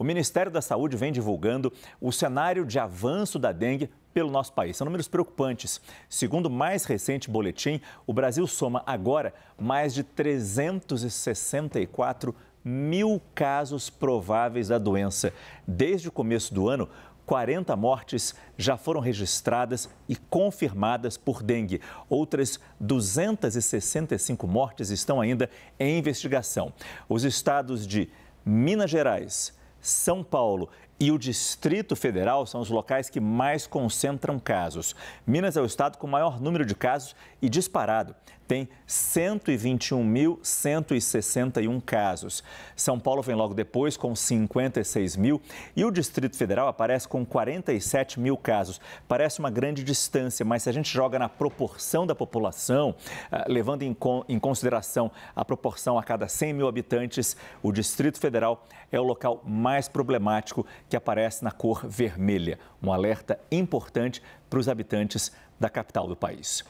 O Ministério da Saúde vem divulgando o cenário de avanço da dengue pelo nosso país. São números preocupantes. Segundo o mais recente boletim, o Brasil soma agora mais de 364 mil casos prováveis da doença. Desde o começo do ano, 40 mortes já foram registradas e confirmadas por dengue. Outras 265 mortes estão ainda em investigação. Os estados de Minas Gerais, são Paulo e o Distrito Federal são os locais que mais concentram casos. Minas é o estado com maior número de casos e disparado. Tem 121.161 casos. São Paulo vem logo depois com 56 mil e o Distrito Federal aparece com 47 mil casos. Parece uma grande distância, mas se a gente joga na proporção da população, ah, levando em consideração a proporção a cada 100 mil habitantes, o Distrito Federal é o local mais problemático que aparece na cor vermelha, um alerta importante para os habitantes da capital do país.